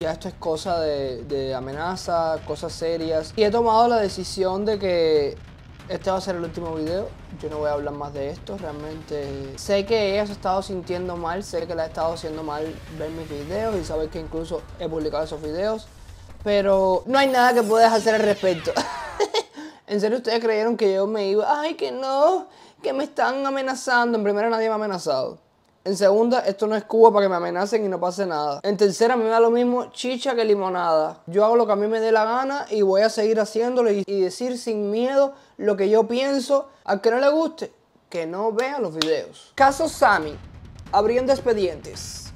Ya esto es cosa de, amenaza, cosas serias. Y he tomado la decisión de que este va a ser el último video. Yo no voy a hablar más de esto. Realmente sé que ella se ha estado sintiendo mal. Sé que la ha estado haciendo mal ver mis videos y saber que incluso he publicado esos videos. Pero no hay nada que puedas hacer al respecto. en serio, ustedes creyeron que yo me iba. Ay, que no, que me están amenazando. En primero, nadie me ha amenazado. En segunda, esto no es Cuba para que me amenacen y no pase nada. En tercera, me da lo mismo chicha que limonada. Yo hago lo que a mí me dé la gana y voy a seguir haciéndolo y, decir sin miedo lo que yo pienso. Al que no le guste, que no vea los videos. Caso Sammy, abriendo expedientes.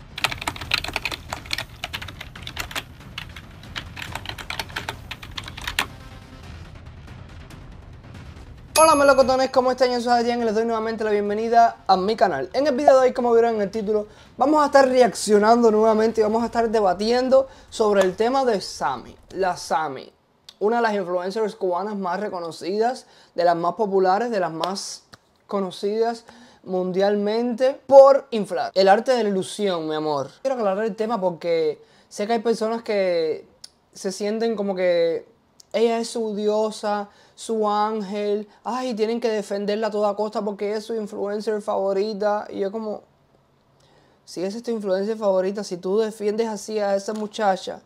Hola melocotones, ¿cómo están? Yo soy Adrián y les doy nuevamente la bienvenida a mi canal. En el video de hoy, como vieron en el título, vamos a estar reaccionando nuevamente y vamos a estar debatiendo sobre el tema de Sami, la Sami, una de las influencers cubanas más reconocidas, de las más populares, de las más conocidas mundialmente por inflar. El arte de la ilusión, mi amor. Quiero aclarar el tema porque sé que hay personas que se sienten como que ella es su diosa, su ángel, ay, tienen que defenderla a toda costa porque es su influencer favorita. Y yo como, si esa es tu influencer favorita, si tú defiendes así a esa muchacha,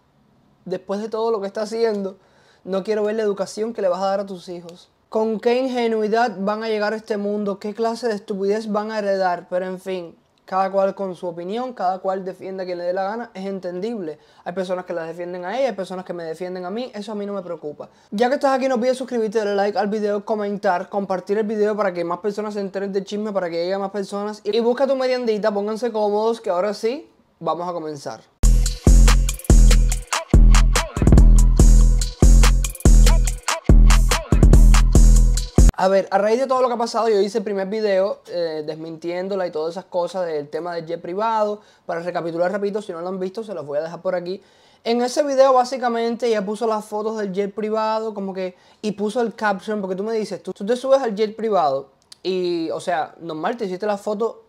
después de todo lo que está haciendo, no quiero ver la educación que le vas a dar a tus hijos. Con qué ingenuidad van a llegar a este mundo, qué clase de estupidez van a heredar, pero en fin, cada cual con su opinión, cada cual defienda a quien le dé la gana, es entendible. Hay personas que la defienden a ella, hay personas que me defienden a mí, eso a mí no me preocupa. Ya que estás aquí, no olvides suscribirte, darle like al video, comentar, compartir el video para que más personas se enteren de chisme, para que llegue más personas. Y busca tu mediandita, pónganse cómodos, que ahora sí, vamos a comenzar. A ver, a raíz de todo lo que ha pasado, yo hice el primer video eh, desmintiéndola y todas esas cosas del tema del jet privado. Para recapitular, repito, si no lo han visto, se los voy a dejar por aquí. En ese video, básicamente, ella puso las fotos del jet privado, como que, y puso el caption, porque tú me dices, tú, tú te subes al jet privado y, o sea, normal, te hiciste la foto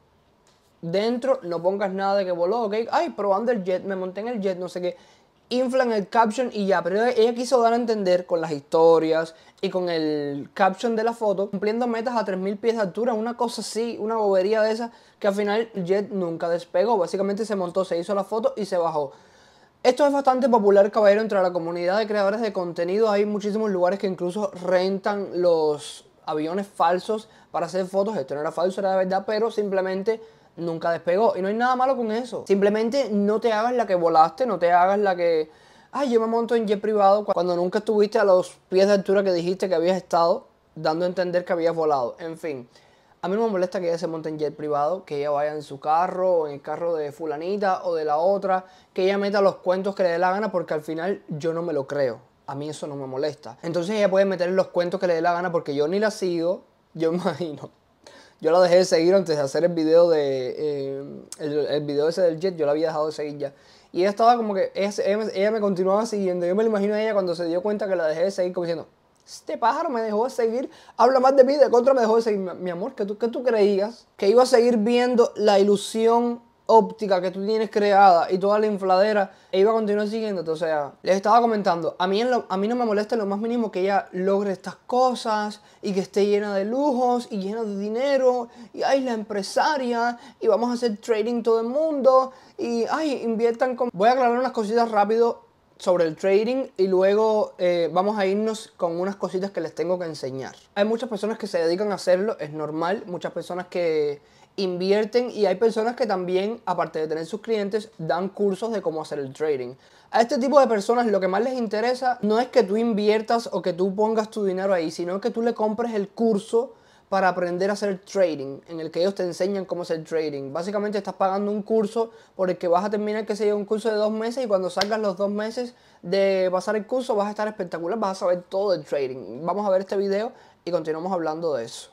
dentro, no pongas nada de que voló, ok, ay, probando el jet, me monté en el jet, no sé qué inflan el caption y ya, pero ella quiso dar a entender con las historias y con el caption de la foto, cumpliendo metas a 3.000 pies de altura, una cosa así, una bobería de esa, que al final Jet nunca despegó, básicamente se montó, se hizo la foto y se bajó. Esto es bastante popular, caballero, entre la comunidad de creadores de contenido. Hay muchísimos lugares que incluso rentan los aviones falsos para hacer fotos. Esto no era falso, era de verdad, pero simplemente nunca despegó. Y no hay nada malo con eso. Simplemente no te hagas la que volaste, no te hagas la que... Ay, yo me monto en jet privado cuando nunca estuviste a los pies de altura que dijiste que habías estado, dando a entender que habías volado. En fin, a mí no me molesta que ella se monte en jet privado, que ella vaya en su carro o en el carro de fulanita o de la otra, que ella meta los cuentos que le dé la gana porque al final yo no me lo creo. A mí eso no me molesta. Entonces ella puede meter los cuentos que le dé la gana porque yo ni la sigo, yo imagino. Yo la dejé de seguir antes de hacer el video de eh, el, video ese del jet, yo la había dejado de seguir ya. Y ella estaba como que, ella, me continuaba siguiendo. Yo me lo imagino a ella cuando se dio cuenta que la dejé de seguir, como diciendo, este pájaro me dejó de seguir, habla más de mí, de contra me dejó de seguir. Mi amor, que tú, que tú creías? Que iba a seguir viendo la ilusión óptica que tú tienes creada y toda la infladera, e iba a continuar siguiendo O sea, les estaba comentando, a mí, a mí no me molesta lo más mínimo que ella logre estas cosas y que esté llena de lujos y llena de dinero y ay, la empresaria y vamos a hacer trading todo el mundo y ay, inviertan con... Voy a aclarar unas cositas rápido sobre el trading y luego eh, vamos a irnos con unas cositas que les tengo que enseñar. Hay muchas personas que se dedican a hacerlo, es normal, muchas personas que invierten y hay personas que también, aparte de tener sus clientes, dan cursos de cómo hacer el trading. A este tipo de personas lo que más les interesa no es que tú inviertas o que tú pongas tu dinero ahí, sino que tú le compres el curso para aprender a hacer trading, en el que ellos te enseñan cómo hacer trading. Básicamente estás pagando un curso por el que vas a terminar, que sea un curso de dos meses y cuando salgas los dos meses de pasar el curso vas a estar espectacular, vas a saber todo el trading. Vamos a ver este video y continuamos hablando de eso.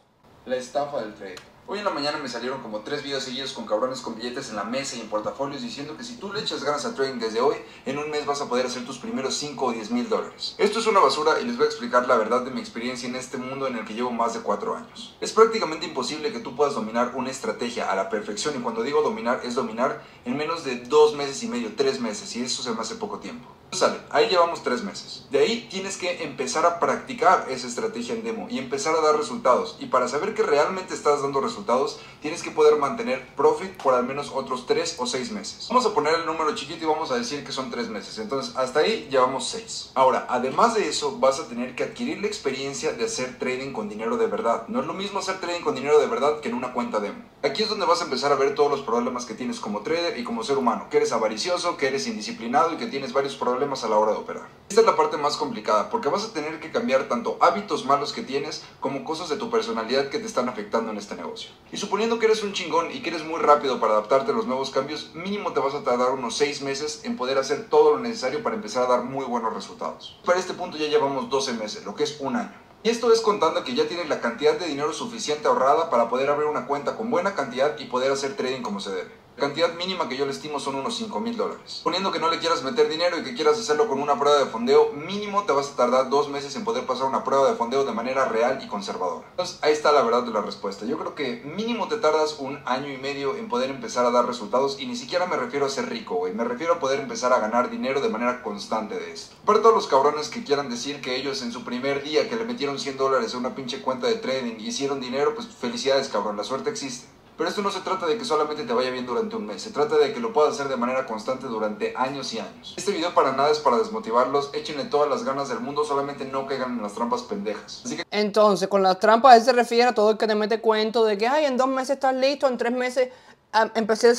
La estafa del trading. Hoy en la mañana me salieron como tres videos seguidos con cabrones con billetes en la mesa y en portafolios diciendo que si tú le echas ganas a trading desde hoy, en un mes vas a poder hacer tus primeros 5 o 10 mil dólares. Esto es una basura y les voy a explicar la verdad de mi experiencia en este mundo en el que llevo más de 4 años. Es prácticamente imposible que tú puedas dominar una estrategia a la perfección y cuando digo dominar es dominar en menos de 2 meses y medio, 3 meses y eso se me hace poco tiempo. Sale, ahí llevamos 3 meses. De ahí tienes que empezar a practicar esa estrategia en demo y empezar a dar resultados y para saber que realmente estás dando resultados resultados, tienes que poder mantener profit por al menos otros 3 o 6 meses. Vamos a poner el número chiquito y vamos a decir que son 3 meses. Entonces, hasta ahí llevamos 6. Ahora, además de eso, vas a tener que adquirir la experiencia de hacer trading con dinero de verdad. No es lo mismo hacer trading con dinero de verdad que en una cuenta demo. Aquí es donde vas a empezar a ver todos los problemas que tienes como trader y como ser humano, que eres avaricioso, que eres indisciplinado y que tienes varios problemas a la hora de operar. Esta es la parte más complicada porque vas a tener que cambiar tanto hábitos malos que tienes como cosas de tu personalidad que te están afectando en este negocio. Y suponiendo que eres un chingón y que eres muy rápido para adaptarte a los nuevos cambios, mínimo te vas a tardar unos 6 meses en poder hacer todo lo necesario para empezar a dar muy buenos resultados. Para este punto ya llevamos 12 meses, lo que es un año. Y esto es contando que ya tienes la cantidad de dinero suficiente ahorrada para poder abrir una cuenta con buena cantidad y poder hacer trading como se debe. La cantidad mínima que yo le estimo son unos 5 mil dólares. Poniendo que no le quieras meter dinero y que quieras hacerlo con una prueba de fondeo, mínimo te vas a tardar dos meses en poder pasar una prueba de fondeo de manera real y conservadora. Entonces ahí está la verdad de la respuesta. Yo creo que mínimo te tardas un año y medio en poder empezar a dar resultados y ni siquiera me refiero a ser rico, güey. Me refiero a poder empezar a ganar dinero de manera constante de esto. Para todos los cabrones que quieran decir que ellos en su primer día que le metieron 100 dólares a una pinche cuenta de trading y hicieron dinero, pues felicidades cabrón, la suerte existe. Pero esto no se trata de que solamente te vaya bien durante un mes, se trata de que lo puedas hacer de manera constante durante años y años. Este video para nada es para desmotivarlos, échenle todas las ganas del mundo, solamente no caigan en las trampas pendejas. Entonces, con las trampas se refiere a todo el que te mete cuento de que, ay, en dos meses estás listo, en tres meses ah, empecé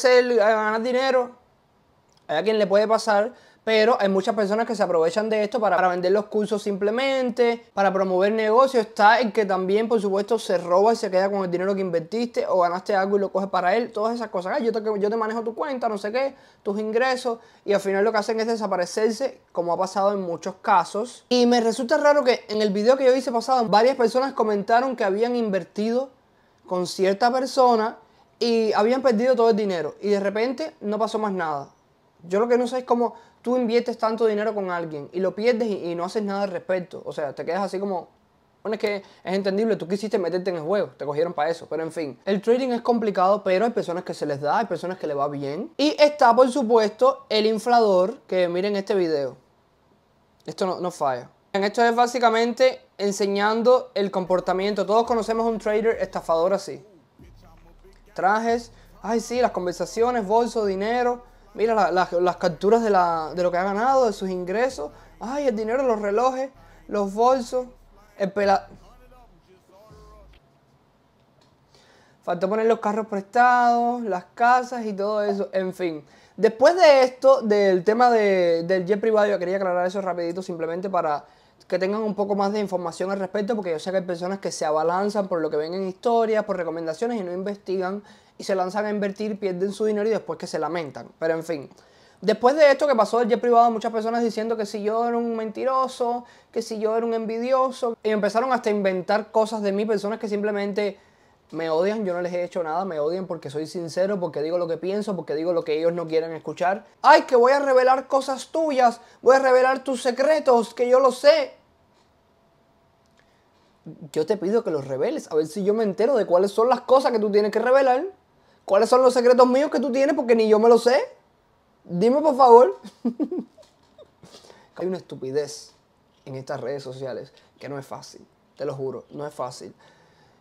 a, ganar dinero. a quien le puede pasar, pero hay muchas personas que se aprovechan de esto para, vender los cursos simplemente, para promover negocios. Está el que también, por supuesto, se roba y se queda con el dinero que invertiste o ganaste algo y lo coge para él. Todas esas cosas. Ah, yo te, yo te manejo tu cuenta, no sé qué, tus ingresos. Y al final lo que hacen es desaparecerse, como ha pasado en muchos casos. Y me resulta raro que en el video que yo hice pasado, varias personas comentaron que habían invertido con cierta persona y habían perdido todo el dinero. Y de repente no pasó más nada. Yo lo que no sé es cómo, tú inviertes tanto dinero con alguien y lo pierdes y, no haces nada al respecto. O sea, te quedas así como, bueno, es que es entendible, tú quisiste meterte en el juego, te cogieron para eso, pero en fin. El trading es complicado, pero hay personas que se les da, hay personas que le va bien. Y está, por supuesto, el inflador, que miren este video. Esto no, no falla. Esto es básicamente enseñando el comportamiento. Todos conocemos a un trader estafador así. Trajes, ay sí, las conversaciones, bolso, dinero mira las capturas de, lo que ha ganado, de sus ingresos, ay, el dinero, los relojes, los bolsos, el Faltó poner los carros prestados, las casas y todo eso, en fin. Después de esto, del tema del jet privado, yo quería aclarar eso rapidito simplemente para que tengan un poco más de información al respecto, porque yo sé que hay personas que se abalanzan por lo que ven en historias, por recomendaciones y no investigan y se lanzan a invertir, pierden su dinero y después que se lamentan. Pero en fin, después de esto que pasó el jet privado, muchas personas diciendo que si yo era un mentiroso, que si yo era un envidioso, y empezaron hasta a inventar cosas de mí, personas que simplemente me odian, yo no les he hecho nada, me odian porque soy sincero, porque digo lo que pienso, porque digo lo que ellos no quieren escuchar. Ay, que voy a revelar cosas tuyas, voy a revelar tus secretos, que yo lo sé. Yo te pido que los reveles, a ver si yo me entero de cuáles son las cosas que tú tienes que revelar. ¿Cuáles son los secretos míos que tú tienes? Porque ni yo me lo sé. Dime por favor. Hay una estupidez en estas redes sociales que no es fácil. Te lo juro, no es fácil.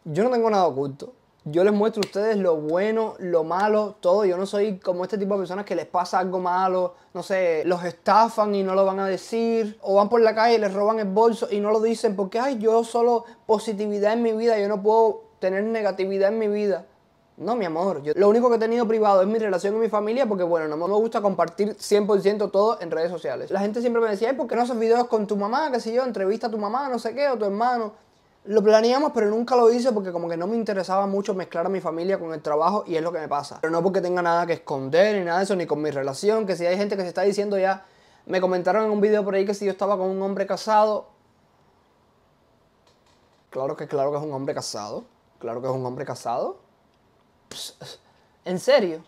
Yo no tengo nada oculto. Yo les muestro a ustedes lo bueno, lo malo, todo. Yo no soy como este tipo de personas que les pasa algo malo, no sé, los estafan y no lo van a decir, o van por la calle y les roban el bolso y no lo dicen porque, ay, yo solo positividad en mi vida, yo no puedo tener negatividad en mi vida. No, mi amor, lo único que he tenido privado es mi relación con mi familia porque, bueno, no me gusta compartir 100% todo en redes sociales. La gente siempre me decía, ¿por qué no haces videos con tu mamá? ¿Qué sé yo? Entrevista a tu mamá, no sé qué, o tu hermano. Lo planeamos, pero nunca lo hice porque como que no me interesaba mucho mezclar a mi familia con el trabajo y es lo que me pasa. Pero no porque tenga nada que esconder ni nada de eso, ni con mi relación, que si hay gente que se está diciendo ya, me comentaron en un video por ahí que si yo estaba con un hombre casado. Claro que claro que es un hombre casado. Claro que es un hombre casado ¿En serio?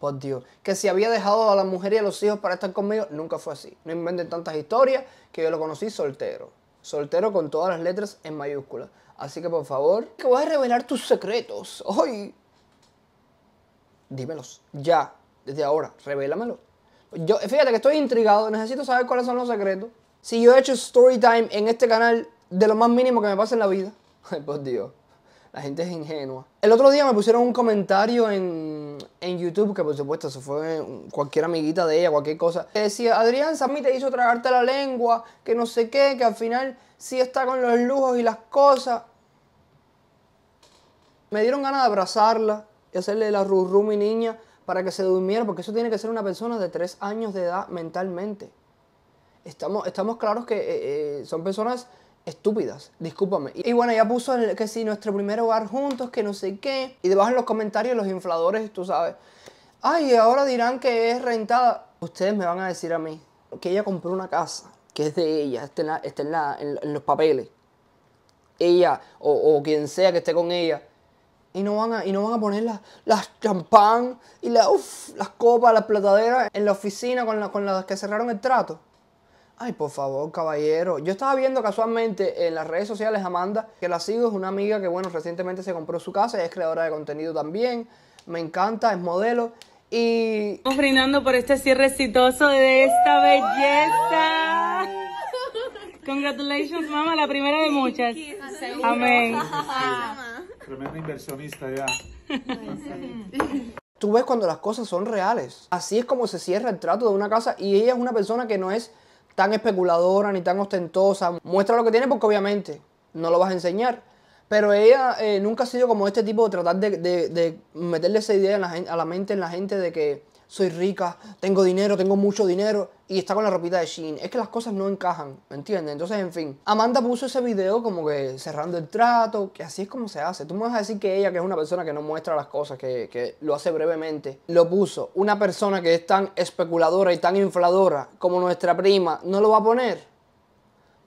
Por Dios. Que si había dejado a la mujer y a los hijos para estar conmigo, nunca fue así. No inventen tantas historias que yo lo conocí soltero. Soltero con todas las letras en mayúsculas. Así que por favor, que voy a revelar tus secretos hoy. Dímelos, ya, desde ahora, revélamelo. Yo, fíjate que estoy intrigado, necesito saber cuáles son los secretos. Si yo he hecho story time en este canal de lo más mínimo que me pasa en la vida, por Dios. La gente es ingenua. El otro día me pusieron un comentario en, YouTube, que por supuesto se fue cualquier amiguita de ella, cualquier cosa, que decía, Adrián, Sammy te hizo tragarte la lengua, que no sé qué, que al final sí está con los lujos y las cosas. Me dieron ganas de abrazarla y hacerle la rurú mi niña para que se durmiera, porque eso tiene que ser una persona de tres años de edad mentalmente. Estamos, estamos claros que eh, eh, son personas estúpidas, discúlpame. Y, bueno, ya puso que sí, nuestro primer hogar juntos, que no sé qué. Y debajo en los comentarios los infladores, tú sabes. Ay, ahora dirán que es rentada. Ustedes me van a decir a mí que ella compró una casa, que es de ella, está en, la, está en, la, en, los papeles. Ella o, quien sea que esté con ella. Y no van a, y no van a poner las, las champán y la, las copas, las plataderas en la oficina con, con las que cerraron el trato. Ay, por favor, caballero. Yo estaba viendo casualmente en las redes sociales Amanda, que la sigo, es una amiga que, bueno, recientemente se compró su casa, es creadora de contenido también. Me encanta, es modelo. Y. Estamos brindando por este cierre exitoso de esta belleza. Congratulations, mamá, la primera de muchas. Amén. Tremenda inversionista ya. Tú ves cuando las cosas son reales. Así es como se cierra el trato de una casa y ella es una persona que no es tan especuladora ni tan ostentosa. Muestra lo que tiene porque obviamente no lo vas a enseñar. Pero ella eh, nunca ha sido como este tipo de tratar de, meterle esa idea en la a la mente en la gente de que soy rica, tengo dinero, tengo mucho dinero y está con la ropita de Shein. Es que las cosas no encajan, ¿me entiendes? Entonces, en fin, Amanda puso ese video como que cerrando el trato, que así es como se hace. Tú me vas a decir que ella, que es una persona que no muestra las cosas, que, que lo hace brevemente, lo puso. Una persona que es tan especuladora y tan infladora como nuestra prima, ¿no lo va a poner?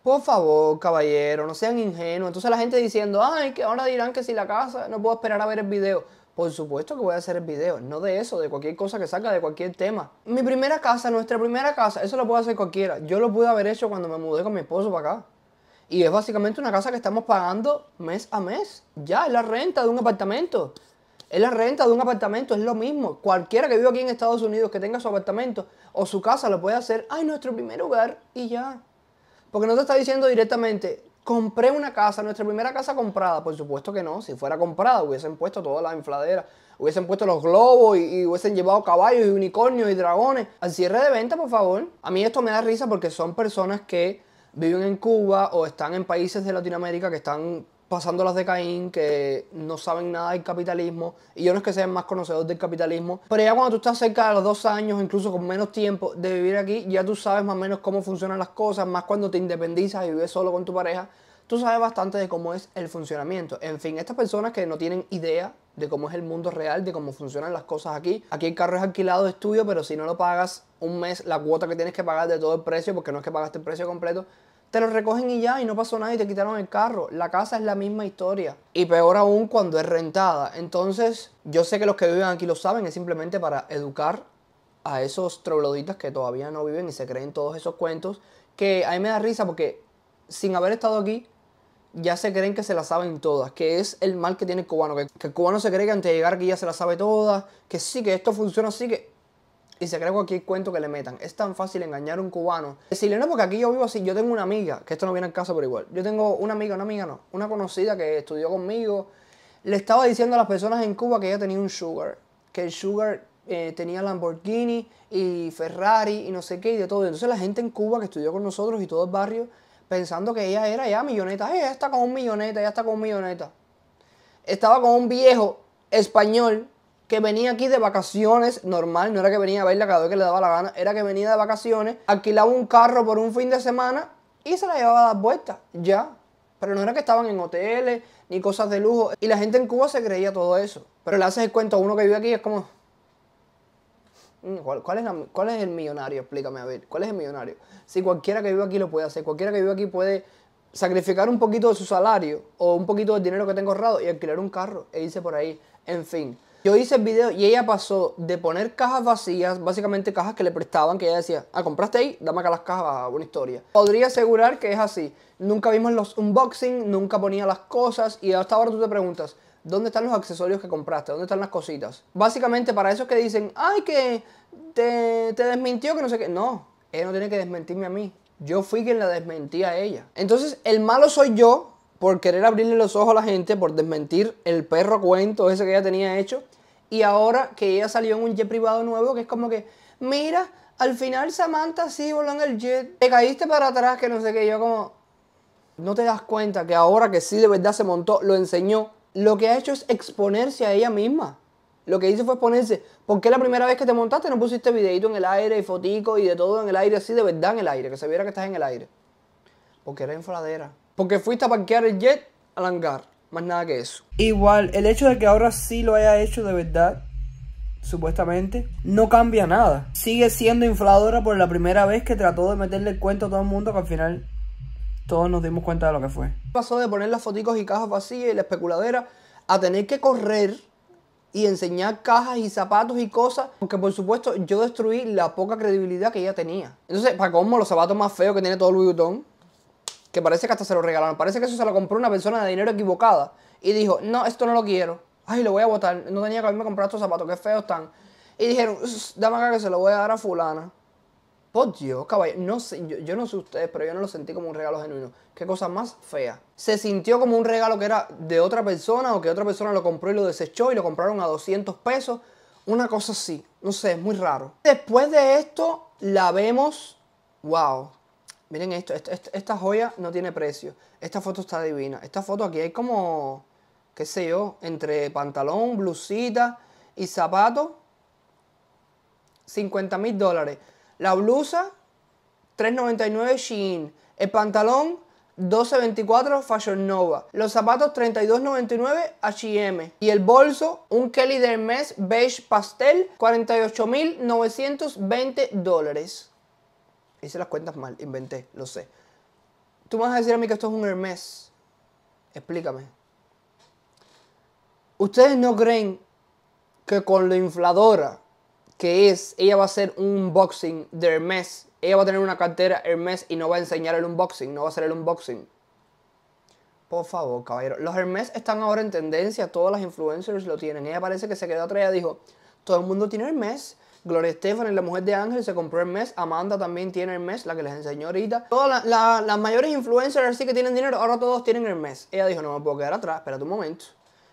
Por favor, caballero, no sean ingenuos. Entonces la gente diciendo, ay, que ahora dirán que si la casa, no puedo esperar a ver el video. Por supuesto que voy a hacer el video, no de eso, de cualquier cosa que salga, de cualquier tema. Mi primera casa, nuestra primera casa, eso lo puede hacer cualquiera. Yo lo pude haber hecho cuando me mudé con mi esposo para acá. Y es básicamente una casa que estamos pagando mes a mes. Ya, es la renta de un apartamento. Es la renta de un apartamento, es lo mismo. Cualquiera que viva aquí en Estados Unidos que tenga su apartamento o su casa lo puede hacer. Ay, nuestro primer hogar y ya. Porque no te está diciendo directamente, Compré una casa, nuestra primera casa comprada. Por supuesto que no, si fuera comprada hubiesen puesto todas las infladera hubiesen puesto los globos y, y, hubiesen llevado caballos y unicornios y dragones. Al cierre de venta, por favor. A mí esto me da risa porque son personas que viven en Cuba o están en países de Latinoamérica que están pasando las de Caín, que no saben nada del capitalismo, y yo no es que sean más conocedores del capitalismo, pero ya cuando tú estás cerca de los dos años, incluso con menos tiempo de vivir aquí, ya tú sabes más o menos cómo funcionan las cosas, más cuando te independizas y vives solo con tu pareja, tú sabes bastante de cómo es el funcionamiento. En fin, estas personas que no tienen idea de cómo es el mundo real, de cómo funcionan las cosas aquí. Aquí el carro es alquilado de estudio, pero si no lo pagas un mes, la cuota que tienes que pagar de todo el precio, porque no es que pagaste el precio completo, te lo recogen y ya, y no pasó nada y te quitaron el carro. La casa es la misma historia. Y peor aún cuando es rentada. Entonces, yo sé que los que viven aquí lo saben, es simplemente para educar a esos trogloditas que todavía no viven y se creen todos esos cuentos. Que a mí me da risa porque sin haber estado aquí, ya se creen que se la saben todas, que es el mal que tiene el cubano, que, el cubano se cree que antes de llegar aquí ya se la sabe todas, que sí, que esto funciona así, que y se cree cualquier cuento que le metan. Es tan fácil engañar a un cubano. Decirle, no, porque aquí yo vivo así. Yo tengo una amiga, que esto no viene en casa pero igual. Yo tengo una amiga, una amiga no, una conocida que estudió conmigo. Le estaba diciendo a las personas en Cuba que ella tenía un sugar. Que el sugar eh, tenía Lamborghini y Ferrari y no sé qué y de todo. Entonces la gente en Cuba que estudió con nosotros y todo el barrio pensando que ella era ya milloneta. Ella está con un milloneta, ella está con un milloneta. Estaba con un viejo español que venía aquí de vacaciones normal, no era que venía a verla cada vez que le daba la gana, era que venía de vacaciones, alquilaba un carro por un fin de semana y se la llevaba a dar vueltas, ya. Pero no era que estaban en hoteles ni cosas de lujo. Y la gente en Cuba se creía todo eso. Pero le haces el cuento a uno que vive aquí es como, mm, ¿Cuál, es ¿Cuál, es el millonario? Explícame, a ver. ¿Cuál es el millonario? Si cualquiera que vive aquí lo puede hacer, cualquiera que vive aquí puede sacrificar un poquito de su salario o un poquito del dinero que tengo ahorrado y alquilar un carro e irse por ahí. En fin, yo hice el video y ella pasó de poner cajas vacías, básicamente cajas que le prestaban, que ella decía, ah, compraste ahí, dame acá las cajas, buena historia. Podría asegurar que es así. Nunca vimos los unboxing, nunca ponía las cosas y hasta ahora tú te preguntas, ¿dónde están los accesorios que compraste? ¿Dónde están las cositas? Básicamente para esos que dicen, ay, que te, te desmintió, que no sé qué. No, ella no tiene que desmentirme a mí. Yo fui quien la desmentí a ella. Entonces, el malo soy yo por querer abrirle los ojos a la gente, por desmentir el perro cuento ese que ella tenía hecho. Y ahora que ella salió en un jet privado nuevo, que es como que, mira, al final Samantha sí voló en el jet, te caíste para atrás, que no sé qué, yo como, no te das cuenta que ahora que sí de verdad se montó, lo enseñó, lo que ha hecho es exponerse a ella misma. Lo que hizo fue exponerse. ¿Por qué la primera vez que te montaste no pusiste videito en el aire y fotico y de todo en el aire, así de verdad en el aire, que se viera que estás en el aire? Porque era enfadera. Porque fuiste a parquear el jet al hangar, más nada que eso. Igual, el hecho de que ahora sí lo haya hecho de verdad, supuestamente, no cambia nada. Sigue siendo infladora por la primera vez que trató de meterle el cuento a todo el mundo que al final todos nos dimos cuenta de lo que fue. Pasó de poner las foticos y cajas vacías y la especuladera a tener que correr y enseñar cajas y zapatos y cosas, porque por supuesto yo destruí la poca credibilidad que ella tenía. Entonces, para cómo los zapatos más feos que tiene todo Louis Vuitton, que parece que hasta se lo regalaron. Parece que eso se lo compró una persona de dinero equivocada. Y dijo, no, esto no lo quiero. Ay, lo voy a botar. No tenía que haberme comprado estos zapatos, qué feos están. Y dijeron, dame acá que se lo voy a dar a fulana. Por Dios, caballero. No sé, yo, yo, no sé ustedes, pero yo no lo sentí como un regalo genuino. Qué cosa más fea. Se sintió como un regalo que era de otra persona o que otra persona lo compró y lo desechó y lo compraron a 200 pesos. Una cosa así. No sé, es muy raro. Después de esto, la vemos. Wow, Miren esto, esta joya no tiene precio. Esta foto está divina. Esta foto aquí hay como, qué sé yo, entre pantalón, blusita y zapato, 50 mil dólares. La blusa, 3.99 Shein. El pantalón, 12.24 Fashion Nova. Los zapatos 32.99 H&M. Y el bolso, un Kelly Dermes beige pastel, 48.920 dólares. Hice las cuentas mal, inventé, lo sé. Tú me vas a decir a mí que esto es un Hermes. Explícame. ¿Ustedes no creen que con lo infladora que es, ella va a hacer un unboxing de Hermes? Ella va a tener una cartera Hermes y no va a enseñar el unboxing, no va a hacer el unboxing. Por favor, caballero. Los Hermes están ahora en tendencia, todas las influencers lo tienen. Ella parece que se quedó atrás y dijo, todo el mundo tiene Hermes, Gloria Estefan la mujer de Ángel, se compró el mes. Amanda también tiene el mes, la que les enseñó ahorita. Todas las mayores influencers así que tienen dinero, ahora todos tienen el mes. Ella dijo, no me puedo quedar atrás, espérate un momento.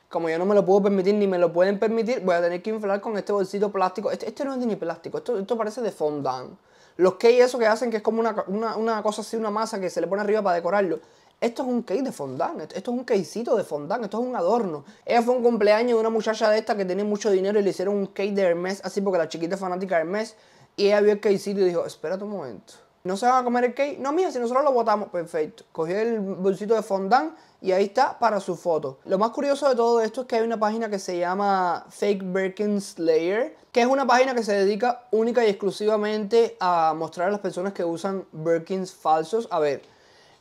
Como yo no me lo puedo permitir, ni me lo pueden permitir, voy a tener que inflar con este bolsito plástico. Este, este no es de ni plástico, esto, esto parece de fondant. Los cakes eso que hacen que es como una, una cosa así, una masa que se le pone arriba para decorarlo. Esto es un cake de fondant, esto es un casito de fondant, esto es un adorno. Ella fue un cumpleaños de una muchacha de esta que tenía mucho dinero y le hicieron un cake de Hermes, así porque la chiquita es fanática de Hermes. Y ella vio el casito y dijo, espera un momento. ¿No se van a comer el cake? No, mija, si nosotros lo botamos. Perfecto. Cogió el bolsito de fondant y ahí está para su foto. Lo más curioso de todo esto es que hay una página que se llama Fake Birkin Slayer, que es una página que se dedica única y exclusivamente a mostrar a las personas que usan Birkins falsos. A ver,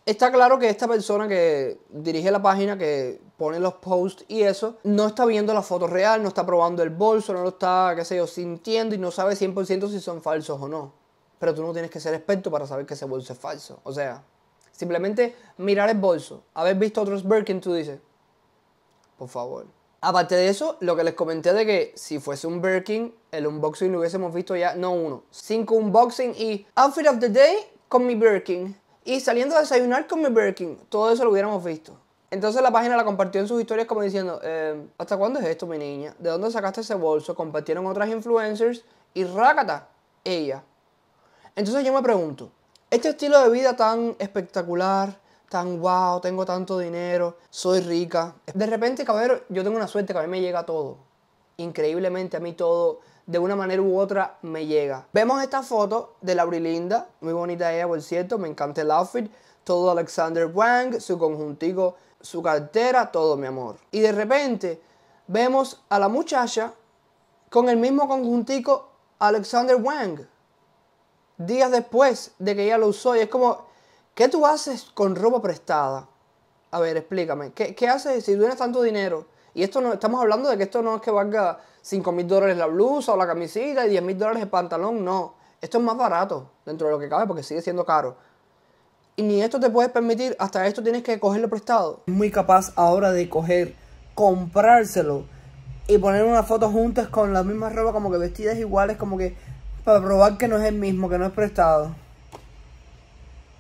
Está claro que esta persona que dirige la página, que pone los posts y eso, no está viendo la foto real, no está probando el bolso, no lo está, qué sé yo, sintiendo y no sabe 100% si son falsos o no. Pero tú no tienes que ser experto para saber que ese bolso es falso. O sea, simplemente mirar el bolso, haber visto otros Birkin, tú dices, por favor. Aparte de eso, lo que les comenté de que si fuese un Birkin, el unboxing lo hubiésemos visto ya, no uno, cinco unboxing y outfit of the day con mi Birkin. Y saliendo a desayunar con mi Birkin, todo eso lo hubiéramos visto. Entonces la página la compartió en sus historias como diciendo, em, ¿hasta cuándo es esto, mi niña? ¿De dónde sacaste ese bolso? Compartieron otras influencers y rácata, ella. Entonces yo me pregunto, este estilo de vida tan espectacular, tan wow, tengo tanto dinero, soy rica. De repente, caballero, yo tengo una suerte que a mí me llega todo. Increíblemente a mí todo de una manera u otra me llega. Vemos esta foto de la Brilinda, muy bonita ella por cierto, me encanta el outfit, todo Alexander Wang, su conjuntico, su cartera, todo mi amor. Y de repente vemos a la muchacha con el mismo conjuntico Alexander Wang. Días después de que ella lo usó y es como, ¿qué tú haces con ropa prestada? A ver, explícame, ¿qué, qué haces si tienes tanto dinero? Y esto no, estamos hablando de que esto no es que valga 5 mil dólares la blusa o la camisita y 10 mil dólares el pantalón, no. Esto es más barato dentro de lo que cabe porque sigue siendo caro. Y ni esto te puedes permitir, hasta esto tienes que cogerlo prestado. Es Muy capaz ahora de coger, comprárselo y poner una foto juntas con la misma ropa, como que vestidas iguales, como que para probar que no es el mismo, que no es prestado.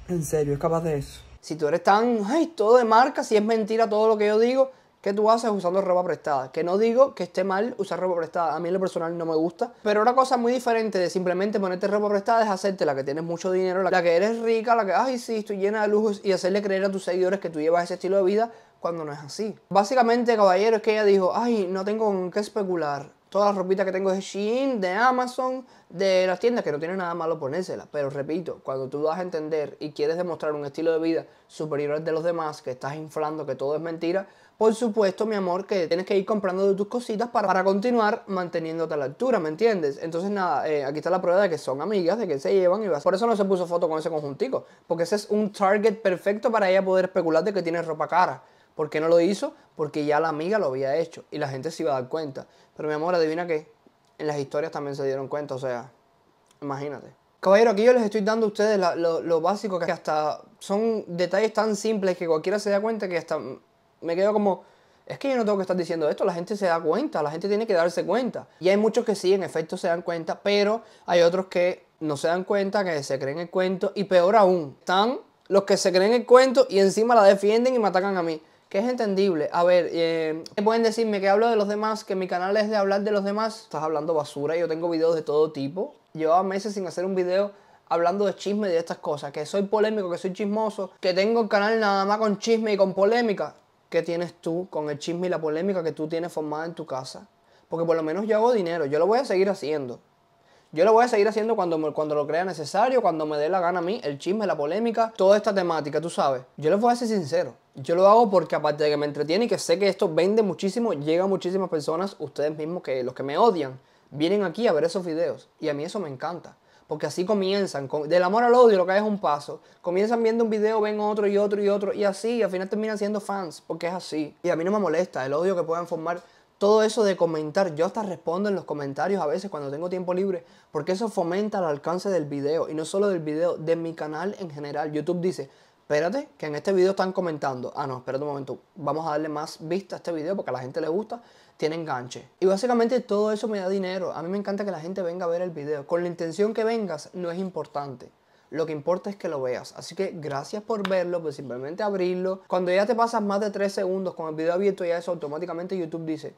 En serio, es capaz de eso. Si tú eres tan, ay, todo de marca, si es mentira todo lo que yo digo, que tú haces usando ropa prestada. Que no digo que esté mal usar ropa prestada, a mí en lo personal no me gusta, pero una cosa muy diferente de simplemente ponerte ropa prestada es hacerte la que tienes mucho dinero, la que eres rica, la que, ay, sí, estoy llena de lujos y hacerle creer a tus seguidores que tú llevas ese estilo de vida cuando no es así. Básicamente, caballero, es que ella dijo, ay, no tengo con qué especular, Todas las ropitas que tengo es de Shein, de Amazon, de las tiendas, que no tiene nada malo ponérselas. Pero repito, cuando tú vas a entender y quieres demostrar un estilo de vida superior al de los demás, que estás inflando que todo es mentira, por supuesto, mi amor, que tienes que ir comprando de tus cositas para, continuar manteniéndote a la altura, ¿me entiendes? Entonces, nada, eh, aquí está la prueba de que son amigas, de que se llevan y vas. Por eso no se puso foto con ese conjuntico, porque ese es un target perfecto para ella poder especular de que tiene ropa cara. ¿Por qué no lo hizo? Porque ya la amiga lo había hecho y la gente se iba a dar cuenta. Pero mi amor, adivina que en las historias también se dieron cuenta, o sea, imagínate. Caballero, aquí yo les estoy dando a ustedes lo, lo, básico que hasta son detalles tan simples que cualquiera se da cuenta que hasta me quedo como, es que yo no tengo que estar diciendo esto, la gente se da cuenta, la gente tiene que darse cuenta. Y hay muchos que sí, en efecto, se dan cuenta, pero hay otros que no se dan cuenta, que se creen el cuento y peor aún, están los que se creen el cuento y encima la defienden y me atacan a mí es entendible. A ver, eh, pueden decirme que hablo de los demás, que mi canal es de hablar de los demás. Estás hablando basura, yo tengo videos de todo tipo. Llevaba meses sin hacer un video hablando de chisme y de estas cosas, que soy polémico, que soy chismoso, que tengo el canal nada más con chisme y con polémica. ¿Qué tienes tú con el chisme y la polémica que tú tienes formada en tu casa? Porque por lo menos yo hago dinero, yo lo voy a seguir haciendo. Yo lo voy a seguir haciendo cuando, cuando lo crea necesario, cuando me dé la gana a mí, el chisme, la polémica, toda esta temática, tú sabes. Yo les voy a ser sincero. Yo lo hago porque aparte de que me entretiene y que sé que esto vende muchísimo, llega muchísimas personas, ustedes mismos que los que me odian, vienen aquí a ver esos videos. Y a mí eso me encanta. Porque así comienzan, del amor al odio lo que hay es un paso. Comienzan viendo un video, ven otro y otro y otro y así, y al final terminan siendo fans, porque es así. Y a mí no me molesta el odio que puedan formar todo eso de comentar, yo hasta respondo en los comentarios a veces cuando tengo tiempo libre, porque eso fomenta el alcance del video y no solo del video, de mi canal en general. YouTube dice, espérate, que en este video están comentando. Ah, no, espérate un momento, vamos a darle más vista a este video porque a la gente le gusta, tiene enganche. Y básicamente todo eso me da dinero. A mí me encanta que la gente venga a ver el video. Con la intención que vengas no es importante. Lo que importa es que lo veas. Así que gracias por verlo, pues simplemente abrirlo. Cuando ya te pasas más de 3 segundos con el video abierto, ya eso automáticamente YouTube dice,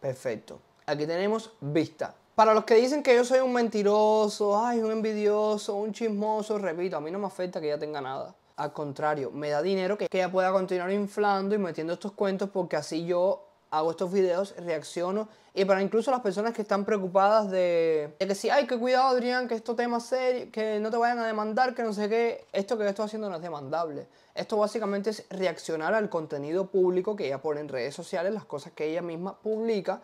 perfecto. Aquí tenemos vista. Para los que dicen que yo soy un mentiroso, ay, un envidioso, un chismoso, repito, a mí no me afecta que ya tenga nada. Al contrario, me da dinero que, que ella pueda continuar inflando y metiendo estos cuentos porque así yo hago estos videos, reacciono. Y para incluso las personas que están preocupadas de, de que si, ay, que cuidado Adrián, que esto tema serio, que no te vayan a demandar, que no sé qué, esto que estoy haciendo no es demandable. Esto básicamente es reaccionar al contenido público que ella pone en redes sociales, las cosas que ella misma publica,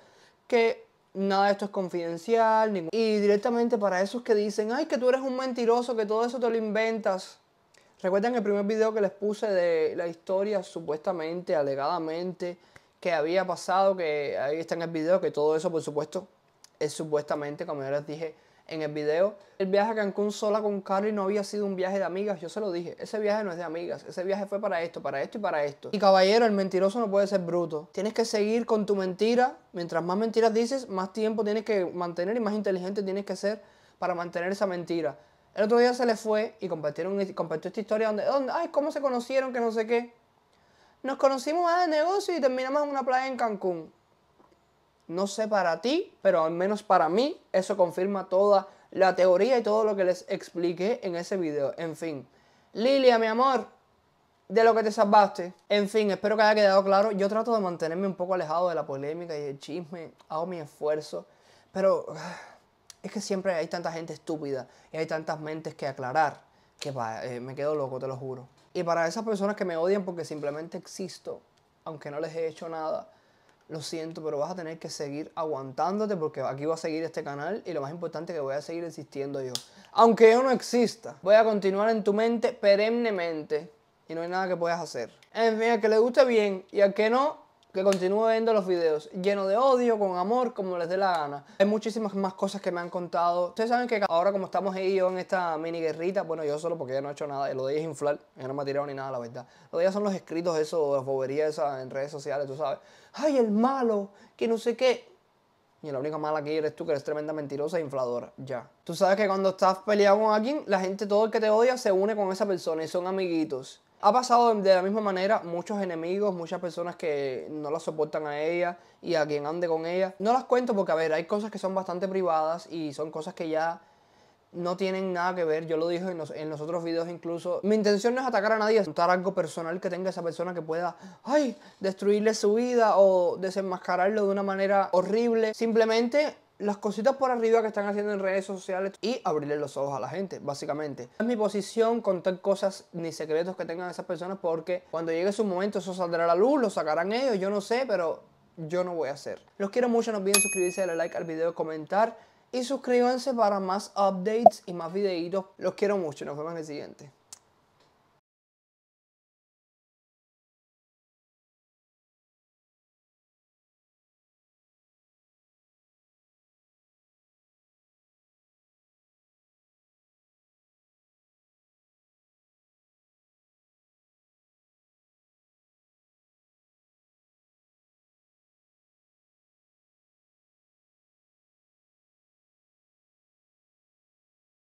que nada de esto es confidencial. Y directamente para esos que dicen, ay, que tú eres un mentiroso, que todo eso te lo inventas. Recuerden el primer video que les puse de la historia supuestamente, alegadamente, que había pasado, que ahí está en el video, que todo eso, por supuesto, es supuestamente, como ya les dije en el video. El viaje a Cancún sola con Carly no había sido un viaje de amigas, yo se lo dije. Ese viaje no es de amigas, ese viaje fue para esto, para esto y para esto. Y caballero, el mentiroso no puede ser bruto. Tienes que seguir con tu mentira. Mientras más mentiras dices, más tiempo tienes que mantener y más inteligente tienes que ser para mantener esa mentira. El otro día se le fue y compartieron, compartió esta historia donde, donde, ay, ¿cómo se conocieron? Que no sé qué nos conocimos a de negocio y terminamos en una playa en Cancún. No sé para ti, pero al menos para mí eso confirma toda la teoría y todo lo que les expliqué en ese video. En fin, Lilia, mi amor, de lo que te salvaste. En fin, espero que haya quedado claro. Yo trato de mantenerme un poco alejado de la polémica y el chisme. Hago mi esfuerzo, pero es que siempre hay tanta gente estúpida y hay tantas mentes que aclarar que eh, me quedo loco, te lo juro. Y para esas personas que me odian porque simplemente existo, aunque no les he hecho nada, lo siento, pero vas a tener que seguir aguantándote porque aquí va a seguir este canal y lo más importante es que voy a seguir existiendo yo. Aunque yo no exista, voy a continuar en tu mente perennemente y no hay nada que puedas hacer. En fin, a que le guste bien y a que no, que continúe viendo los videos lleno de odio, con amor, como les dé la gana. Hay muchísimas más cosas que me han contado. Ustedes saben que ahora como estamos ahí yo en esta mini guerrita, bueno, yo solo porque ya no he hecho nada, lo de ella es inflar, ya no me ha tirado ni nada, la verdad. Lo de son los escritos, eso, las boberías esas en redes sociales, tú sabes. Ay, el malo, que no sé qué. Y la única mala que eres tú, que eres tremenda mentirosa e infladora. Ya. Tú sabes que cuando estás peleado con alguien, la gente, todo el que te odia, se une con esa persona y son amiguitos. Ha pasado de la misma manera muchos enemigos, muchas personas que no la soportan a ella y a quien ande con ella. No las cuento porque, a ver, hay cosas que son bastante privadas y son cosas que ya no tienen nada que ver, yo lo dije en los, otros videos incluso. Mi intención no es atacar a nadie, es contar algo personal que tenga esa persona que pueda, ay, destruirle su vida o desenmascararlo de una manera horrible. Simplemente las cositas por arriba que están haciendo en redes sociales y abrirle los ojos a la gente, básicamente. Es mi posición contar cosas ni secretos que tengan esas personas porque cuando llegue su momento eso saldrá a la luz, lo sacarán ellos, yo no sé, pero yo no voy a hacer. Los quiero mucho, no olviden suscribirse, darle like al video, comentar y suscríbanse para más updates y más videitos. Los quiero mucho, nos vemos en el siguiente.